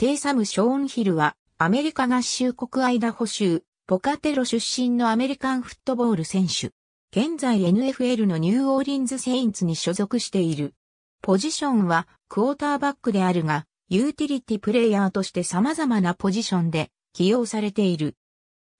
テイサム・ショーンヒルは、アメリカ合衆国アイダホ州、ポカテロ出身のアメリカンフットボール選手。現在 NFL のニューオーリンズ・セインツに所属している。ポジションは、クォーターバックであるが、ユーティリティプレイヤーとして様々なポジションで起用されている。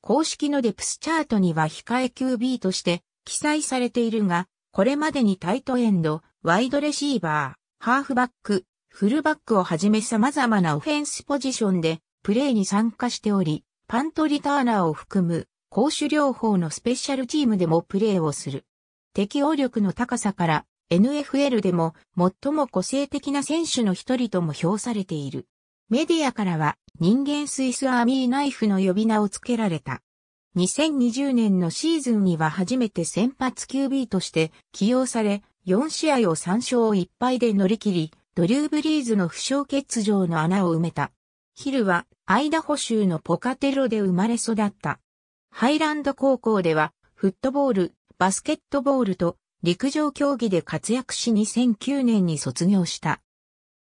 公式のデプスチャートには控え QB として記載されているが、これまでにタイトエンド、ワイドレシーバー、ハーフバック、フルバックをはじめ様々なオフェンスポジションでプレーに参加しており、パントリターナーを含む攻守両方のスペシャルチームでもプレーをする。適応力の高さから NFL でも最も個性的な選手の一人とも評されている。メディアからは人間スイスアーミーナイフの呼び名を付けられた。2020年のシーズンには初めて先発 QB として起用され、4試合を3勝1敗で乗り切り、ドリュー・ブリーズの負傷欠場の穴を埋めた。ヒルは、アイダホ州のポカテロで生まれ育った。ハイランド高校では、フットボール、バスケットボールと、陸上競技で活躍し2009年に卒業した。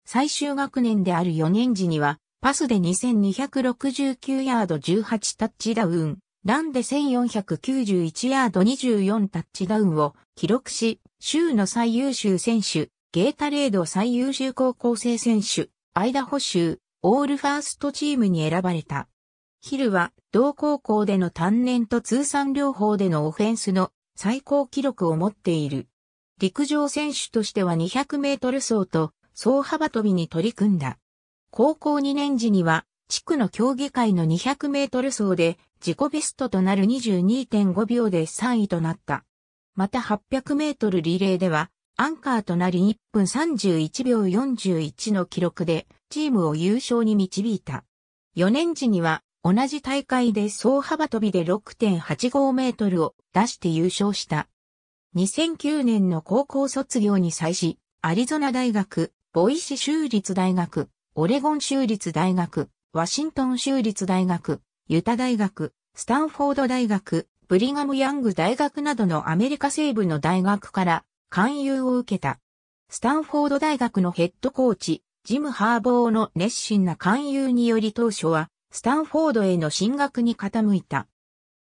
最終学年である4年時には、パスで2269ヤード18タッチダウン、ランで1491ヤード24タッチダウンを記録し、州の最優秀選手、ゲータレード最優秀高校生選手、アイダホ州、オールファーストチームに選ばれた。ヒルは同高校での単年と通算両方でのオフェンスの最高記録を持っている。陸上選手としては200メートル走と総幅跳びに取り組んだ。高校2年時には地区の競技会の200メートル走で自己ベストとなる22.5秒で3位となった。また800メートルリレーではアンカーとなり1分31秒41の記録でチームを優勝に導いた。4年時には同じ大会で総幅跳びで6.85メートルを出して優勝した。2009年の高校卒業に際し、アリゾナ大学、ボイシ州立大学、オレゴン州立大学、ワシントン州立大学、ユタ大学、スタンフォード大学、ブリガム・ヤング大学などのアメリカ西部の大学から勧誘を受けた。スタンフォード大学のヘッドコーチ、ジム・ハーボーの熱心な勧誘により当初は、スタンフォードへの進学に傾いた。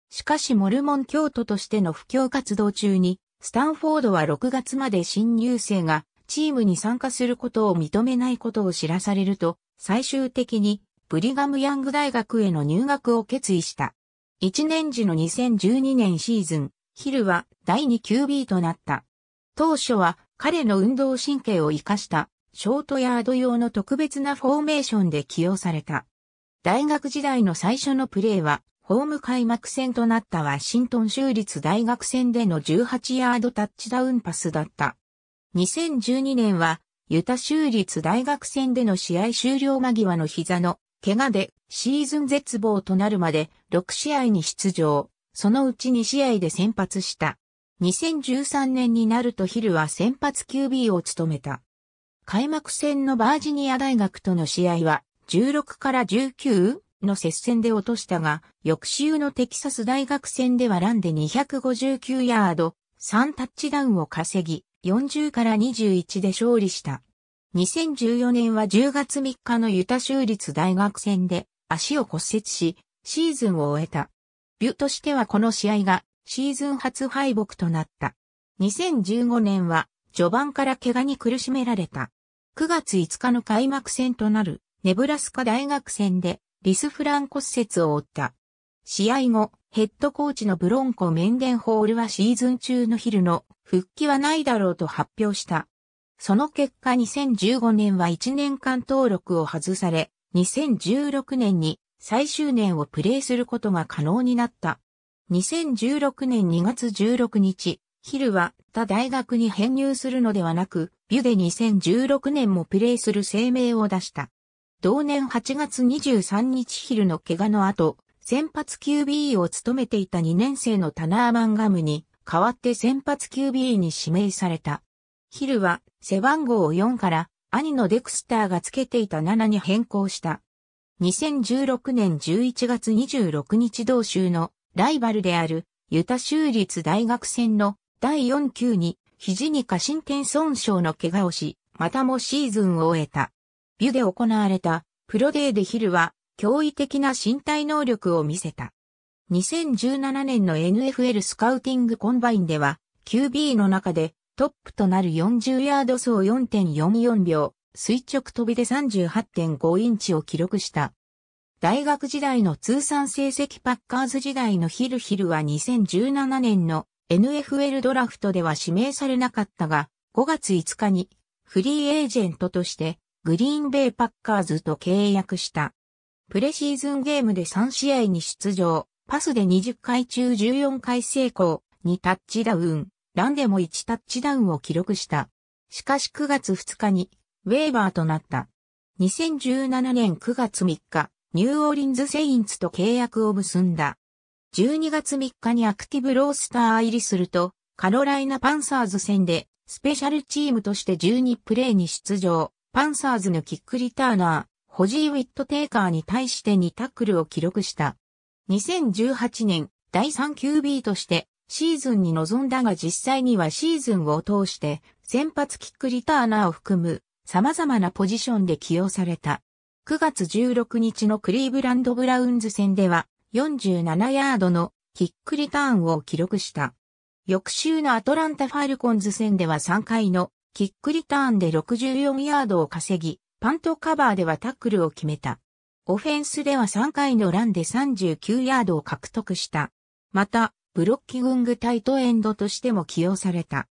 しかしモルモン教徒としての布教活動中に、スタンフォードは6月まで新入生がチームに参加することを認めないことを知らされると、最終的にブリガム・ヤング大学への入学を決意した。1年時の2012年シーズン、ヒルは第2 QB となった。当初は彼の運動神経を活かしたショートヤード用の特別なフォーメーションで起用された。大学時代の最初のプレーは、ホーム開幕戦となったワシントン州立大学戦での18ヤードタッチダウンパスだった。2012年は、ユタ州立大学戦での試合終了間際の膝の怪我でシーズン絶望となるまで6試合に出場、そのうち2試合で先発した。2013年になるとヒルは先発 QB を務めた。開幕戦のバージニア大学との試合は16から19の接戦で落としたが、翌週のテキサス大学戦ではランで259ヤード、3タッチダウンを稼ぎ、40から21で勝利した。2014年は10月3日のユタ州立大学戦で足を骨折し、シーズンを終えた。ビュとしてはこの試合がシーズン初敗北となった。2015年は序盤から怪我に苦しめられた。9月5日の開幕戦となるネブラスカ大学戦でリスフラン骨折を負った。試合後、ヘッドコーチのブロンコ・メンデンホールはシーズン中のヒルの復帰はないだろうと発表した。その結果2015年は1年間登録を外され、2016年に最終年をプレーすることが可能になった。2016年2月16日、ヒルは他大学に編入するのではなく、ビュで2016年もプレーする声明を出した。同年8月23日ヒルの怪我の後、先発 QB を務めていた2年生のタナーマンガムに、代わって先発 QB に指名された。ヒルは背番号を4から兄のデクスターがつけていた7に変更した。2016年11月26日同州のライバルであるユタ州立大学戦の第4級に肘に過伸点損傷の怪我をし、またもシーズンを終えた。ビュで行われたプロデーでヒルは驚異的な身体能力を見せた。2017年の NFL スカウティングコンバインでは QB の中でトップとなる40ヤード走4.44秒、垂直飛びで38.5インチを記録した。大学時代の通算成績パッカーズ時代のヒルヒルは2017年の NFL ドラフトでは指名されなかったが、5月5日にフリーエージェントとしてグリーンベイパッカーズと契約した。プレシーズンゲームで3試合に出場、パスで20回中14回成功、2タッチダウン、ランでも1タッチダウンを記録した。しかし9月2日にウェーバーとなった。2017年9月3日、ニューオーリンズ・セインツと契約を結んだ。12月3日にアクティブロースター入りすると、カロライナ・パンサーズ戦で、スペシャルチームとして12プレーに出場、パンサーズのキックリターナー、ホジー・ウィット・テイカーに対して2タックルを記録した。2018年、第 3QB としてシーズンに臨んだが実際にはシーズンを通して先発キックリターナーを含む様々なポジションで起用された。9月16日のクリーブランドブラウンズ戦では47ヤードのキックリターンを記録した。翌週のアトランタファルコンズ戦では3回のキックリターンで64ヤードを稼ぎ、パントカバーではタックルを決めた。オフェンスでは3回のランで39ヤードを獲得した。また、ブロッキングタイトエンドとしても起用された。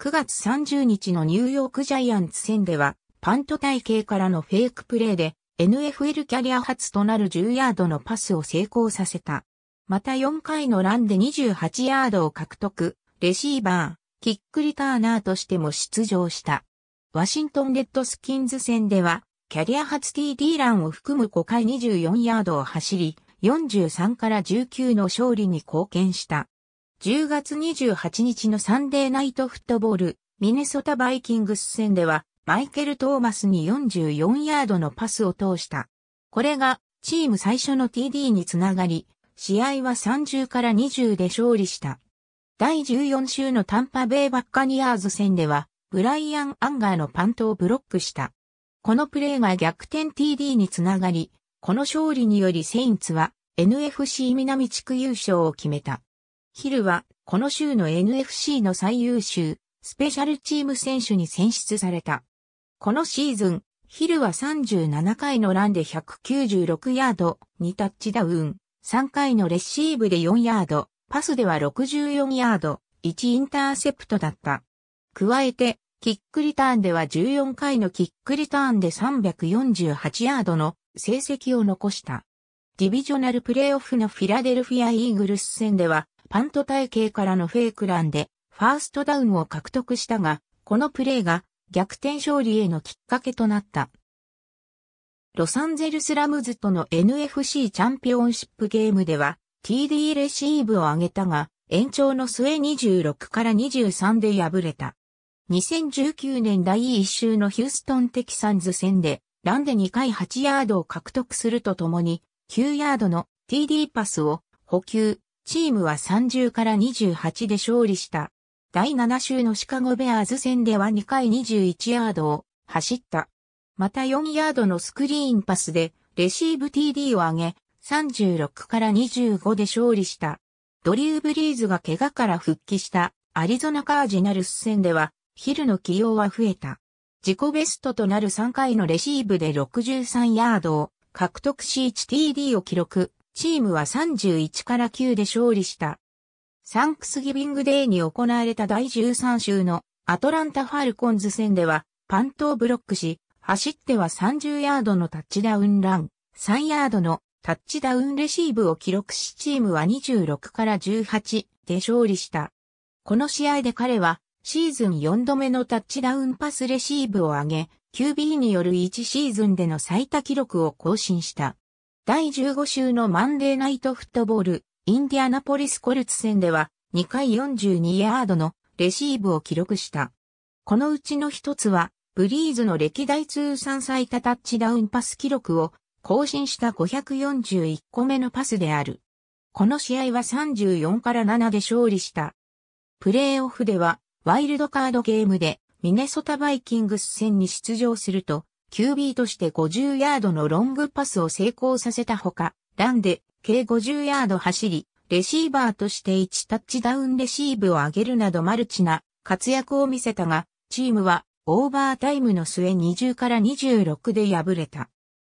9月30日のニューヨークジャイアンツ戦では、パント体系からのフェイクプレーで NFL キャリア初となる10ヤードのパスを成功させた。また4回のランで28ヤードを獲得、レシーバー、キックリターナーとしても出場した。ワシントンレッドスキンズ戦では、キャリア初 TD ランを含む5回24ヤードを走り、43から19の勝利に貢献した。10月28日のサンデーナイトフットボール、ミネソタバイキングス戦では、マイケル・トーマスに44ヤードのパスを通した。これがチーム最初の TD につながり、試合は30から20で勝利した。第14週のタンパベイバッカニアーズ戦では、ブライアン・アンガーのパントをブロックした。このプレーが逆転 TD につながり、この勝利によりセインツは NFC 南地区優勝を決めた。ヒルはこの週の NFC の最優秀スペシャルチーム選手に選出された。このシーズン、ヒルは37回のランで196ヤード、2タッチダウン、3回のレシーブで4ヤード、パスでは64ヤード、1インターセプトだった。加えて、キックリターンでは14回のキックリターンで348ヤードの成績を残した。ディビジョナルプレイオフのフィラデルフィア・イーグルス戦では、パント体系からのフェイクランで、ファーストダウンを獲得したが、このプレーが逆転勝利へのきっかけとなった。ロサンゼルスラムズとの NFC チャンピオンシップゲームでは TD レシーブを上げたが延長の末26から23で敗れた。2019年第1週のヒューストンテキサンズ戦でランで2回8ヤードを獲得するとともに9ヤードの TD パスを補給、チームは30から28で勝利した。第7週のシカゴベアーズ戦では2回21ヤードを走った。また4ヤードのスクリーンパスでレシーブ TD を上げ、36から25で勝利した。ドリュー・ブリーズが怪我から復帰したアリゾナカージナルス戦では、ヒルの起用は増えた。自己ベストとなる3回のレシーブで63ヤードを獲得し 1TD を記録。チームは31から9で勝利した。サンクスギビングデーに行われた第13週のアトランタ・ファルコンズ戦ではパントをブロックし、走っては30ヤードのタッチダウンラン、3ヤードのタッチダウンレシーブを記録しチームは26から18で勝利した。この試合で彼はシーズン4度目のタッチダウンパスレシーブを上げ、QB による1シーズンでの最多記録を更新した。第15週のマンデーナイトフットボール、インディアナポリスコルツ戦では2回42ヤードのレシーブを記録した。このうちの一つは、ブリーズの歴代通算最多タッチダウンパス記録を更新した541個目のパスである。この試合は34から7で勝利した。プレーオフでは、ワイルドカードゲームでミネソタバイキングス戦に出場すると、QB として50ヤードのロングパスを成功させたほか、ランで計50ヤード走り、レシーバーとして1タッチダウンレシーブを上げるなどマルチな活躍を見せたが、チームはオーバータイムの末20から26で敗れた。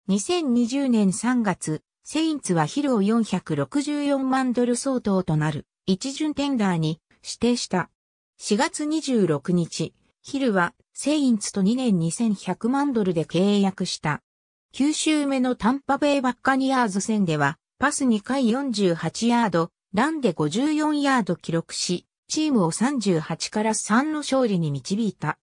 2020年3月、セインツはヒルを464万ドル相当となる一巡テンダーに指定した。4月26日、ヒルはセインツと2年2100万ドルで契約した。9週目のタンパベイバッカニアーズ戦ではパス2回48ヤード、ランで54ヤード記録し、チームを38から3の勝利に導いた。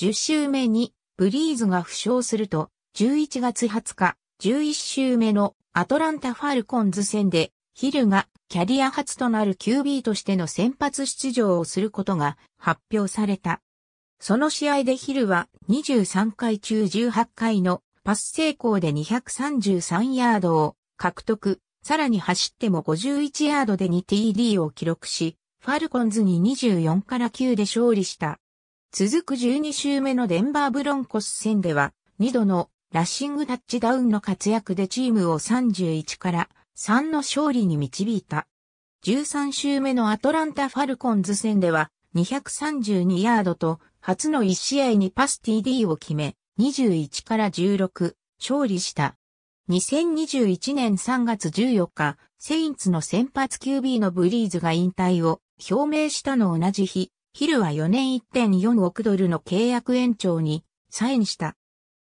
10周目にブリーズが負傷すると、11月20日、11周目のアトランタ・ファルコンズ戦で、ヒルがキャリア初となる QB としての先発出場をすることが発表された。その試合でヒルは23回中18回のパス成功で233ヤードを獲得、さらに走っても51ヤードで 2TD を記録し、ファルコンズに24から9で勝利した。続く12周目のデンバーブロンコス戦では、2度のラッシングタッチダウンの活躍でチームを31から3の勝利に導いた。13周目のアトランタ・ファルコンズ戦では、232ヤードと、初の1試合にパス TD を決め、21から16、勝利した。2021年3月14日、セインツの先発 QB のブリーズが引退を表明したの同じ日、ヒルは4年1.4億ドルの契約延長にサインした。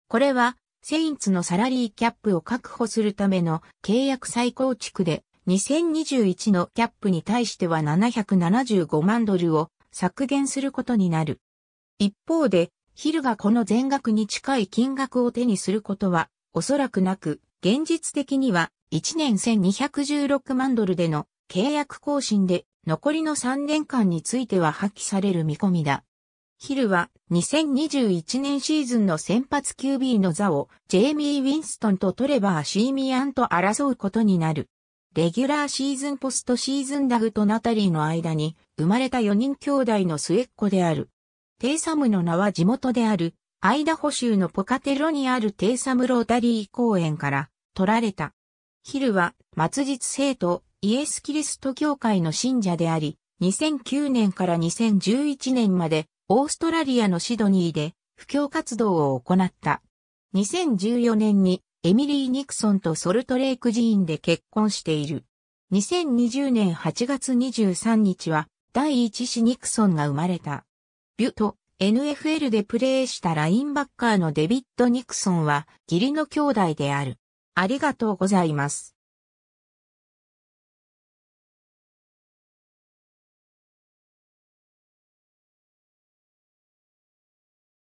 これは、セインツのサラリーキャップを確保するための契約再構築で、2021のキャップに対しては775万ドルを削減することになる。一方で、ヒルがこの全額に近い金額を手にすることは、おそらくなく、現実的には1年1216万ドルでの契約更新で残りの3年間については破棄される見込みだ。ヒルは2021年シーズンの先発 QB の座をジェイミー・ウィンストンとトレバー・シーミアンと争うことになる。レギュラーシーズンポストシーズンダグとナタリーの間に生まれた4人兄弟の末っ子である。テイサムの名は地元であるアイダホ州のポカテロにあるテイサムロータリー公園から取られた。ヒルは、末日生徒、イエス・キリスト教会の信者であり、2009年から2011年まで、オーストラリアのシドニーで、布教活動を行った。2014年に、エミリー・ニクソンとソルトレイク寺院で結婚している。2020年8月23日は、第一子ニクソンが生まれた。ビュト。NFL でプレーしたラインバッカーのデビッド・ニクソンは義理の兄弟である。ありがとうございます。